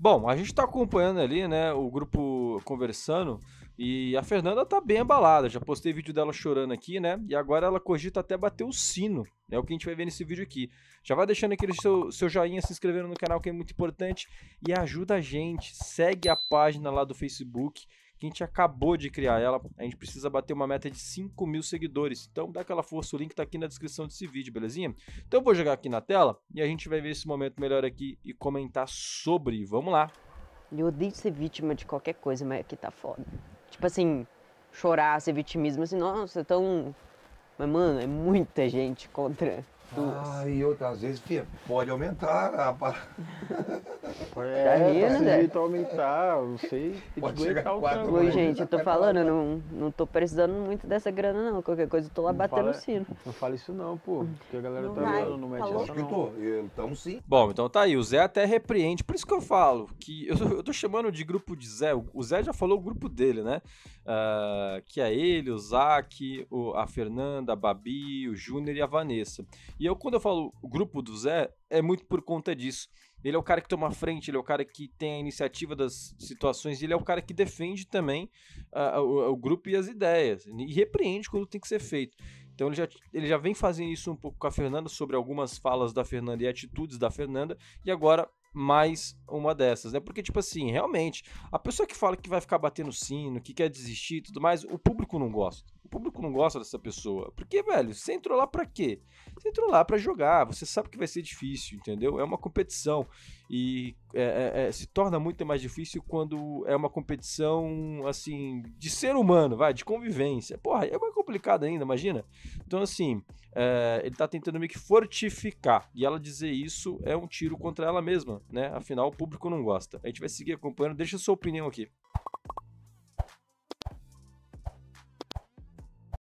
Bom, a gente está acompanhando ali, né, o grupo conversando e a Fernanda tá bem abalada. Já postei vídeo dela chorando aqui, né? E agora ela cogita até bater o sino. É o que a gente vai ver nesse vídeo aqui. Já vai deixando aquele seu, seu joinha, se inscrevendo no canal que é muito importante e ajuda a gente. Segue a página lá do Facebook que a gente acabou de criar ela. A gente precisa bater uma meta de 5 mil seguidores. Então dá aquela força, o link tá aqui na descrição desse vídeo, belezinha? Então eu vou jogar aqui na tela e a gente vai ver esse momento melhor aqui e comentar sobre. Vamos lá! Eu odeio ser vítima de qualquer coisa, mas aqui tá foda. Tipo assim, chorar, ser vitimismo, assim, nossa, é tão. Mas, mano, é muita gente contra Duas. Ah, e outras vezes, filho, pode aumentar a É, é tá, né, tá aumentar, não sei. Pode chegar quatro Oi, gente, eu tô falando, não, não tô precisando muito dessa grana, não. Qualquer coisa, eu tô lá não batendo o sino. Não fala isso não, pô. Porque a galera não tá vendo não tá mete Falou. essa não. Então sim. Bom, então tá aí. O Zé até repreende. Por isso que eu falo que eu, eu tô chamando de grupo de Zé. O Zé já falou o grupo dele, né? Uh, que é ele, o Zac, a Fernanda, a Babi, o Júnior e a Vanessa. E eu, quando eu falo grupo do Zé, é muito por conta disso. Ele é o cara que toma frente, ele é o cara que tem a iniciativa das situações, ele é o cara que defende também uh, o, o, grupo e as ideias, e repreende quando tem que ser feito. Então ele já, ele já vem fazendo isso um pouco com a Fernanda, sobre algumas falas da Fernanda e atitudes da Fernanda, e agora mais uma dessas, né? Porque, tipo assim, realmente, a pessoa que fala que vai ficar batendo sino, que quer desistir e tudo mais, o público não gosta. O público não gosta dessa pessoa. Porque, velho, você entrou lá para quê? Você entrou lá para jogar, você sabe que vai ser difícil, entendeu? É uma competição. E é, é, é, se torna muito mais difícil quando é uma competição, assim, de ser humano, vai, de convivência. Porra, é mais complicado ainda, imagina? Então, assim, é, ele tá tentando meio que fortificar. E ela dizer isso é um tiro contra ela mesma, né? Afinal, o público não gosta. A gente vai seguir acompanhando. Deixa a sua opinião aqui.